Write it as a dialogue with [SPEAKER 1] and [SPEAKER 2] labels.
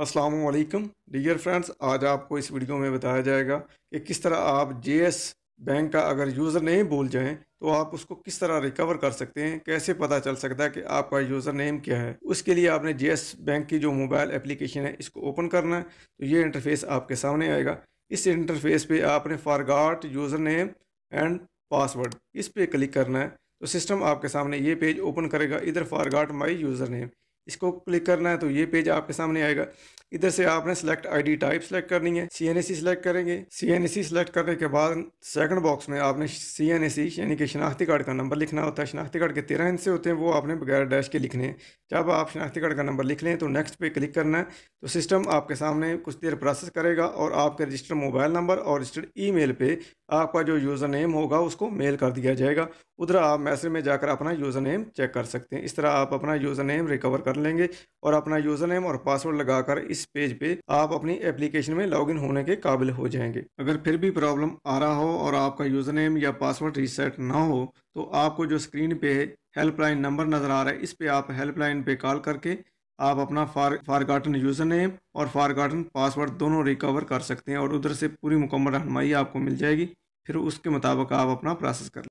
[SPEAKER 1] असलकम dear friends आज आपको इस वीडियो में बताया जाएगा कि किस तरह आप जे बैंक का अगर यूज़र नेम भूल जाएं तो आप उसको किस तरह रिकवर कर सकते हैं कैसे पता चल सकता है कि आपका यूज़र नेम क्या है उसके लिए आपने जे बैंक की जो मोबाइल एप्लीकेशन है इसको ओपन करना है तो ये इंटरफेस आपके सामने आएगा इस इंटरफेस पर आपने forgot user name and password इस पर क्लिक करना है तो सिस्टम आपके सामने ये पेज ओपन करेगा इधर फारगाट माई यूज़र नेम इसको क्लिक करना है तो ये पेज आपके सामने आएगा इधर से आपने सेलेक्ट आईडी टाइप सेलेक्ट करनी है C N A C select करेंगे C N A C select करने के बाद सेकंड बॉक्स में आपने सी एन ए सी यानी कि शनाख्ती कार्ड का नंबर लिखना होता है शनाख्ती कार्ड के तेरह हिंसे होते हैं वो आपने बगैर डैश के लिखने हैं जब आप शनाख्ती कार्ड का नंबर लिख लें तो नेक्स्ट पे क्लिक करना है तो सिस्टम आपके सामने कुछ देर प्रोसेस करेगा और आपके रजिस्टर्ड मोबाइल नंबर और रजिस्टर्ड ई मेल पर आपका जो यूज़र नेम होगा उसको मेल कर दिया जाएगा उधर आप मैसेज में जाकर अपना यूज़र नेम चेक कर सकते हैं इस तरह आप अपना यूज़र नेम रिकवर कर लेंगे और अपना यूज़र नेम और पासवर्ड लगाकर इस पेज पे आप अपनी एप्लीकेशन में लॉगिन होने के काबिल हो जाएंगे अगर फिर भी प्रॉब्लम आ रहा हो और आपका यूज़र नेम या पासवर्ड रीसेट ना हो तो आपको जो स्क्रीन पे हेल्पलाइन नंबर नज़र आ रहा है इस पे आप हेल्पलाइन पे कॉल करके आप अपना फार फारगाटन यूज़र नेम और फारगाटन पासवर्ड दोनों रिकवर कर सकते हैं और उधर से पूरी मुकम्मल रहनमाई आपको मिल जाएगी फिर उसके मुताबिक आप अपना प्रोसेस कर